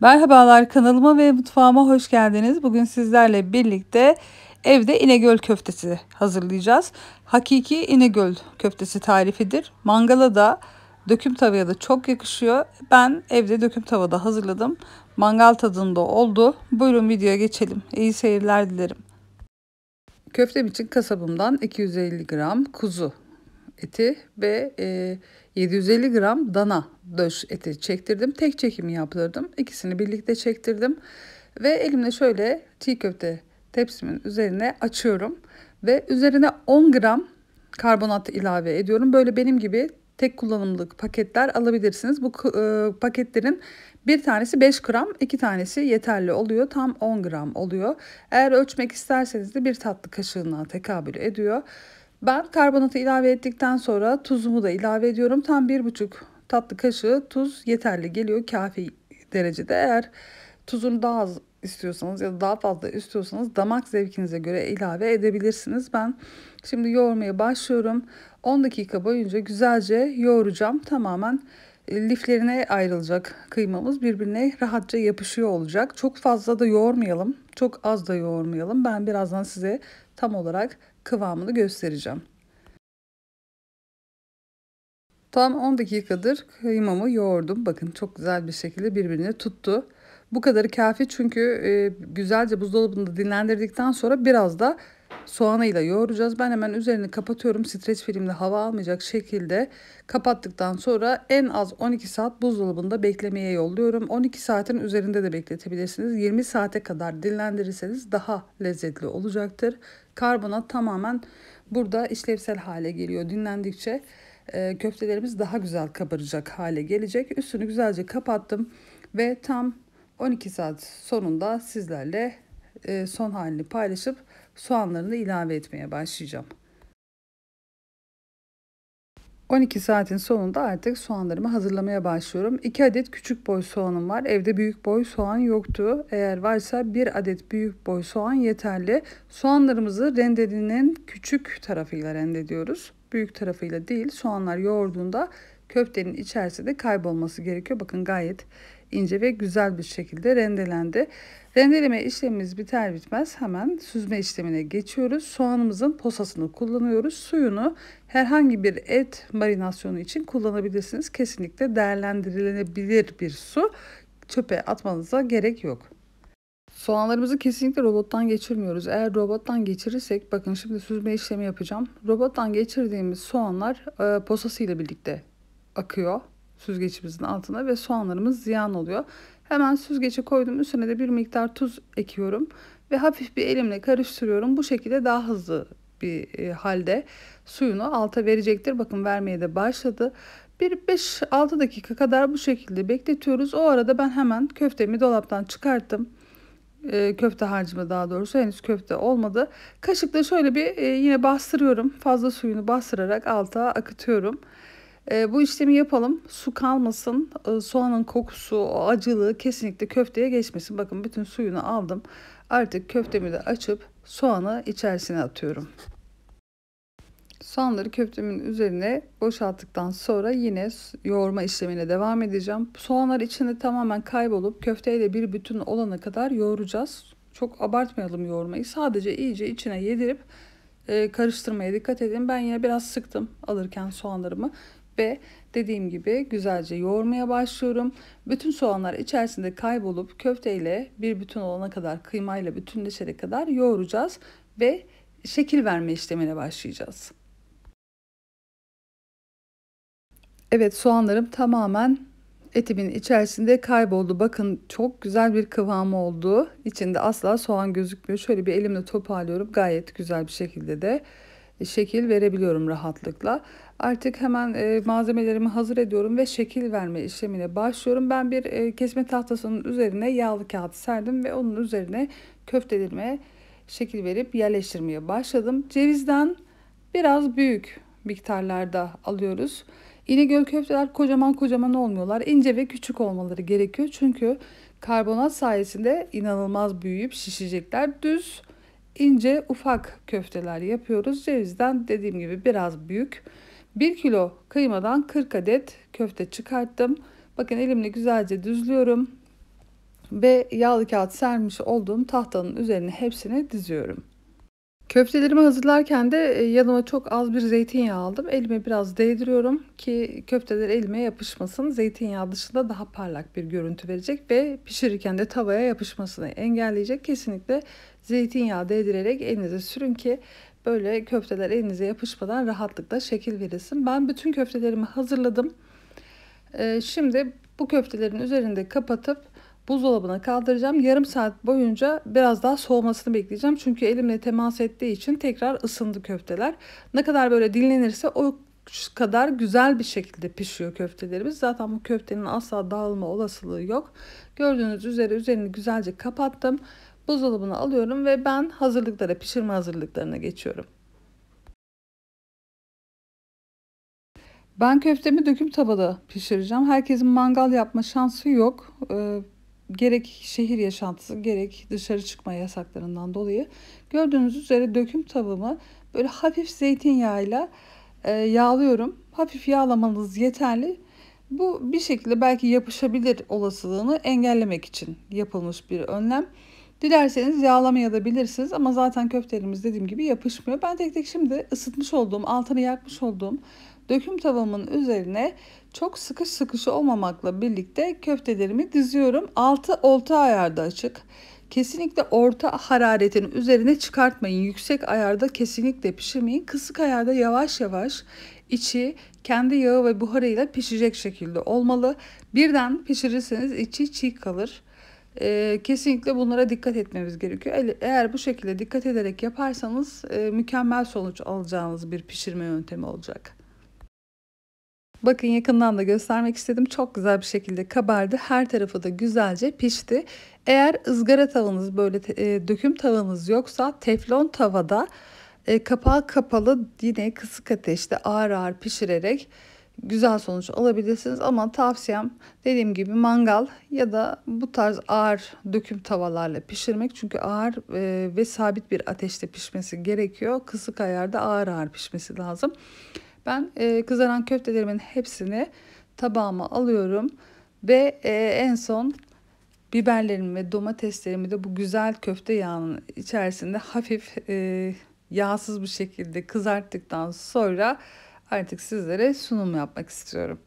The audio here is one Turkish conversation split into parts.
Merhabalar kanalıma ve mutfağıma hoş geldiniz. Bugün sizlerle birlikte evde İnegöl köftesi hazırlayacağız. Hakiki İnegöl köftesi tarifidir. Mangala da döküm tavaya da çok yakışıyor. Ben evde döküm tavada hazırladım. Mangal tadında oldu. Buyurun videoya geçelim. İyi seyirler dilerim. Köftem için kasabımdan 250 gram kuzu eti ve e, 750 gram dana döş eti çektirdim. Tek çekim yaptırdım. İkisini birlikte çektirdim. Ve elimle şöyle çiğ köfte tepsimin üzerine açıyorum. Ve üzerine 10 gram karbonat ilave ediyorum. Böyle benim gibi tek kullanımlık paketler alabilirsiniz. Bu e, paketlerin bir tanesi 5 gram, iki tanesi yeterli oluyor. Tam 10 gram oluyor. Eğer ölçmek isterseniz de bir tatlı kaşığına tekabül ediyor. Ben karbonatı ilave ettikten sonra tuzumu da ilave ediyorum. Tam 1,5 tatlı kaşığı tuz yeterli geliyor kafi derecede. Eğer tuzunu daha az istiyorsanız ya da daha fazla istiyorsanız damak zevkinize göre ilave edebilirsiniz. Ben şimdi yoğurmaya başlıyorum. 10 dakika boyunca güzelce yoğuracağım. Tamamen e, liflerine ayrılacak kıymamız birbirine rahatça yapışıyor olacak. Çok fazla da yoğurmayalım. Çok az da yoğurmayalım. Ben birazdan size tam olarak kıvamını göstereceğim. Tam 10 dakikadır kıymamı yoğurdum. Bakın çok güzel bir şekilde birbirine tuttu. Bu kadarı kafi çünkü e, güzelce buzdolabında dinlendirdikten sonra biraz da soğanıyla yoğuracağız. Ben hemen üzerini kapatıyorum. Streç filmle hava almayacak şekilde kapattıktan sonra en az 12 saat buzdolabında beklemeye yolluyorum. 12 saatin üzerinde de bekletebilirsiniz. 20 saate kadar dinlendirirseniz daha lezzetli olacaktır. Karbonat tamamen burada işlevsel hale geliyor. Dinlendikçe e, köftelerimiz daha güzel kabaracak hale gelecek. Üstünü güzelce kapattım ve tam 12 saat sonunda sizlerle e, son halini paylaşıp soğanlarını da ilave etmeye başlayacağım. 12 saatin sonunda artık soğanlarımı hazırlamaya başlıyorum. 2 adet küçük boy soğanım var. Evde büyük boy soğan yoktu. Eğer varsa 1 adet büyük boy soğan yeterli. Soğanlarımızı rendelinin küçük tarafıyla rendeliyoruz. Büyük tarafıyla değil. Soğanlar yoğurduğunda köftenin içerisinde kaybolması gerekiyor. Bakın gayet ince ve güzel bir şekilde rendelendi. Rendeleme işlemimiz biter bitmez hemen süzme işlemine geçiyoruz. Soğanımızın posasını kullanıyoruz. Suyunu herhangi bir et marinasyonu için kullanabilirsiniz. Kesinlikle değerlendirilebilir bir su. Çöpe atmanıza gerek yok. Soğanlarımızı kesinlikle robottan geçirmiyoruz. Eğer robottan geçirirsek bakın şimdi süzme işlemi yapacağım. Robottan geçirdiğimiz soğanlar e, posası ile birlikte akıyor. Süzgeçimizin altına ve soğanlarımız ziyan oluyor. Hemen süzgeci koydum. Üstüne de bir miktar tuz ekiyorum ve hafif bir elimle karıştırıyorum. Bu şekilde daha hızlı bir e, halde suyunu alta verecektir. Bakın vermeye de başladı. Bir 5-6 dakika kadar bu şekilde bekletiyoruz. O arada ben hemen köftemi dolaptan çıkarttım. E, köfte harcımı daha doğrusu henüz köfte olmadı. Kaşıkla şöyle bir e, yine bastırıyorum. Fazla suyunu bastırarak alta akıtıyorum. E, bu işlemi yapalım. Su kalmasın. E, soğanın kokusu, acılığı kesinlikle köfteye geçmesin. Bakın bütün suyunu aldım. Artık köftemi de açıp soğanı içerisine atıyorum. Soğanları köftemin üzerine boşalttıktan sonra yine yoğurma işlemine devam edeceğim. Soğanlar içinde tamamen kaybolup köfteyle bir bütün olana kadar yoğuracağız. Çok abartmayalım yoğurmayı. Sadece iyice içine yedirip e, karıştırmaya dikkat edin. Ben yine biraz sıktım alırken soğanlarımı ve dediğim gibi güzelce yoğurmaya başlıyorum. Bütün soğanlar içerisinde kaybolup köfteyle bir bütün olana kadar kıymayla bütünleşene kadar yoğuracağız ve şekil verme işlemine başlayacağız. Evet soğanlarım tamamen etimin içerisinde kayboldu. Bakın çok güzel bir kıvamı oldu. İçinde asla soğan gözükmüyor. Şöyle bir elimle toparlıyorum. Gayet güzel bir şekilde de şekil verebiliyorum rahatlıkla. Artık hemen e, malzemelerimi hazır ediyorum ve şekil verme işlemine başlıyorum. Ben bir e, kesme tahtasının üzerine yağlı kağıt serdim ve onun üzerine köftelerime şekil verip yerleştirmeye başladım. Cevizden biraz büyük miktarlarda alıyoruz. İnegöl köfteler kocaman kocaman olmuyorlar. İnce ve küçük olmaları gerekiyor. Çünkü karbonat sayesinde inanılmaz büyüyüp şişecekler. Düz, ince, ufak köfteler yapıyoruz. Cevizden dediğim gibi biraz büyük. 1 kilo kıymadan 40 adet köfte çıkarttım. Bakın elimle güzelce düzlüyorum. Ve yağlı kağıt sermiş olduğum tahtanın üzerine hepsini diziyorum. Köftelerimi hazırlarken de e, yanıma çok az bir zeytinyağı aldım. Elime biraz değdiriyorum ki köfteler elime yapışmasın. Zeytinyağı dışında daha parlak bir görüntü verecek ve pişirirken de tavaya yapışmasını engelleyecek. Kesinlikle zeytinyağı değdirerek elinize sürün ki böyle köfteler elinize yapışmadan rahatlıkla şekil verilsin. Ben bütün köftelerimi hazırladım. Ee, şimdi bu köftelerin üzerinde kapatıp buzdolabına kaldıracağım. Yarım saat boyunca biraz daha soğumasını bekleyeceğim. Çünkü elimle temas ettiği için tekrar ısındı köfteler. Ne kadar böyle dinlenirse o kadar güzel bir şekilde pişiyor köftelerimiz. Zaten bu köftenin asla dağılma olasılığı yok. Gördüğünüz üzere üzerini güzelce kapattım buzdolabına alıyorum ve ben hazırlıklara, pişirme hazırlıklarına geçiyorum. Ben köftemi döküm tabada pişireceğim. Herkesin mangal yapma şansı yok. Ee, gerek şehir yaşantısı gerek dışarı çıkma yasaklarından dolayı. Gördüğünüz üzere döküm tabımı böyle hafif zeytinyağıyla e, yağlıyorum. Hafif yağlamanız yeterli. Bu bir şekilde belki yapışabilir olasılığını engellemek için yapılmış bir önlem. Dilerseniz yağlamaya da bilirsiniz ama zaten köftelerimiz dediğim gibi yapışmıyor. Ben tek tek şimdi ısıtmış olduğum, altını yakmış olduğum döküm tavamın üzerine çok sıkış sıkış olmamakla birlikte köftelerimi diziyorum. Altı olta ayarda açık. Kesinlikle orta hararetin üzerine çıkartmayın. Yüksek ayarda kesinlikle pişirmeyin. Kısık ayarda yavaş yavaş içi kendi yağı ve buharıyla pişecek şekilde olmalı. Birden pişirirseniz içi çiğ kalır e, kesinlikle bunlara dikkat etmemiz gerekiyor. Eğer bu şekilde dikkat ederek yaparsanız e, mükemmel sonuç alacağınız bir pişirme yöntemi olacak. Bakın yakından da göstermek istedim. Çok güzel bir şekilde kabardı. Her tarafı da güzelce pişti. Eğer ızgara tavanız böyle e, döküm tavanız yoksa teflon tavada e, kapağı kapalı yine kısık ateşte ağır ağır pişirerek güzel sonuç alabilirsiniz. Ama tavsiyem dediğim gibi mangal ya da bu tarz ağır döküm tavalarla pişirmek. Çünkü ağır e, ve sabit bir ateşte pişmesi gerekiyor. Kısık ayarda ağır ağır pişmesi lazım. Ben e, kızaran köftelerimin hepsini tabağıma alıyorum. Ve e, en son biberlerimi ve domateslerimi de bu güzel köfte yağının içerisinde hafif yağsız bir şekilde kızarttıktan sonra artık sizlere sunum yapmak istiyorum.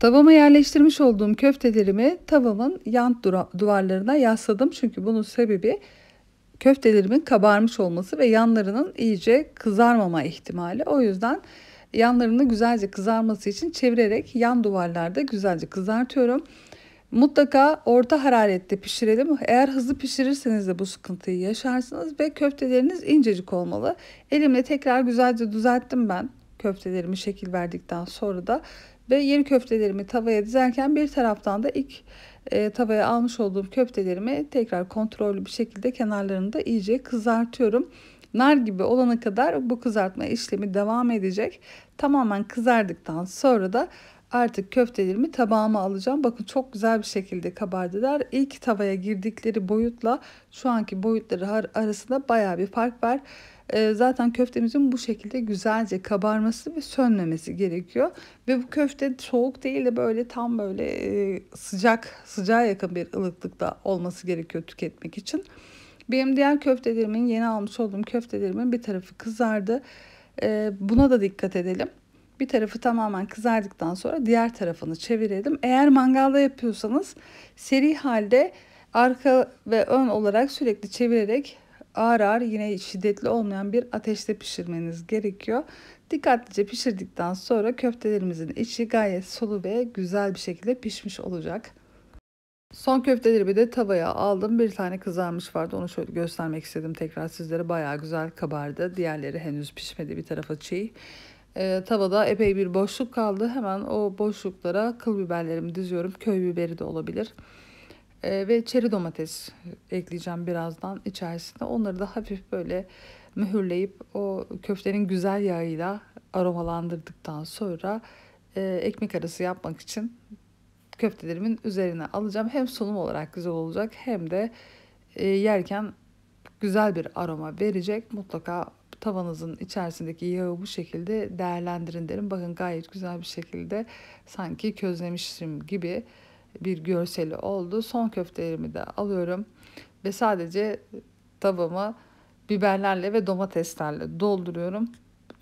Tavama yerleştirmiş olduğum köftelerimi tavamın yan duvarlarına yasladım. Çünkü bunun sebebi köftelerimin kabarmış olması ve yanlarının iyice kızarmama ihtimali. O yüzden yanlarını güzelce kızarması için çevirerek yan duvarlarda güzelce kızartıyorum. Mutlaka orta hararette pişirelim. Eğer hızlı pişirirseniz de bu sıkıntıyı yaşarsınız ve köfteleriniz incecik olmalı. Elimle tekrar güzelce düzelttim ben köftelerimi şekil verdikten sonra da ve yeni köftelerimi tavaya dizerken bir taraftan da ilk e, tavaya almış olduğum köftelerimi tekrar kontrollü bir şekilde kenarlarını da iyice kızartıyorum. Nar gibi olana kadar bu kızartma işlemi devam edecek. Tamamen kızardıktan sonra da Artık köftelerimi tabağıma alacağım. Bakın çok güzel bir şekilde kabardılar. İlk tavaya girdikleri boyutla şu anki boyutları arasında baya bir fark var. Ee, zaten köftemizin bu şekilde güzelce kabarması ve sönmemesi gerekiyor. Ve bu köfte soğuk değil de böyle tam böyle e, sıcak, sıcağa yakın bir ılıklıkta olması gerekiyor tüketmek için. Benim diğer köftelerimin, yeni almış olduğum köftelerimin bir tarafı kızardı. Ee, buna da dikkat edelim. Bir tarafı tamamen kızardıktan sonra diğer tarafını çevirelim. Eğer mangalda yapıyorsanız seri halde arka ve ön olarak sürekli çevirerek ağır ağır yine şiddetli olmayan bir ateşte pişirmeniz gerekiyor. Dikkatlice pişirdikten sonra köftelerimizin içi gayet sulu ve güzel bir şekilde pişmiş olacak. Son köftelerimi de tavaya aldım. Bir tane kızarmış vardı. Onu şöyle göstermek istedim. Tekrar sizlere bayağı güzel kabardı. Diğerleri henüz pişmedi. Bir tarafı çiğ. E, tavada epey bir boşluk kaldı. Hemen o boşluklara kıl biberlerimi diziyorum. Köy biberi de olabilir. E, ve çeri domates ekleyeceğim birazdan içerisine. Onları da hafif böyle mühürleyip o köftenin güzel yağıyla aromalandırdıktan sonra e, ekmek arası yapmak için köftelerimin üzerine alacağım. Hem sunum olarak güzel olacak hem de e, yerken güzel bir aroma verecek. Mutlaka tavanızın içerisindeki yağı bu şekilde değerlendirin derim. Bakın gayet güzel bir şekilde sanki közlemişim gibi bir görseli oldu. Son köftelerimi de alıyorum ve sadece tavamı biberlerle ve domateslerle dolduruyorum.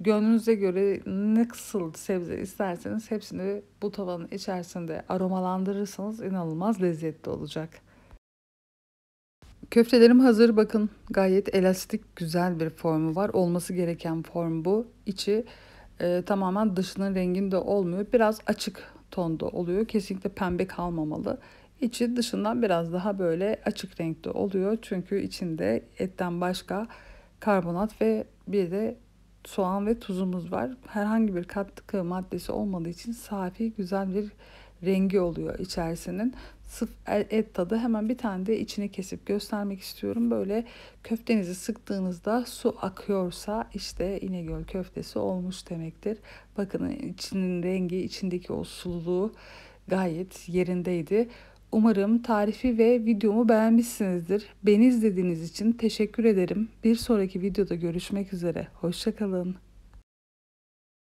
Gönlünüze göre ne kısıl sebze isterseniz hepsini bu tavanın içerisinde aromalandırırsanız inanılmaz lezzetli olacak. Köftelerim hazır bakın gayet elastik güzel bir formu var. Olması gereken form bu. İçi e, tamamen dışının renginde olmuyor. Biraz açık tonda oluyor. Kesinlikle pembe kalmamalı. İçi dışından biraz daha böyle açık renkte oluyor. Çünkü içinde etten başka karbonat ve bir de soğan ve tuzumuz var. Herhangi bir katkı maddesi olmadığı için safi güzel bir rengi oluyor içerisinin sıf et tadı hemen bir tane de içini kesip göstermek istiyorum. Böyle köftenizi sıktığınızda su akıyorsa işte İnegöl köftesi olmuş demektir. Bakın içinin rengi, içindeki o sululuğu gayet yerindeydi. Umarım tarifi ve videomu beğenmişsinizdir. Beni izlediğiniz için teşekkür ederim. Bir sonraki videoda görüşmek üzere. Hoşçakalın.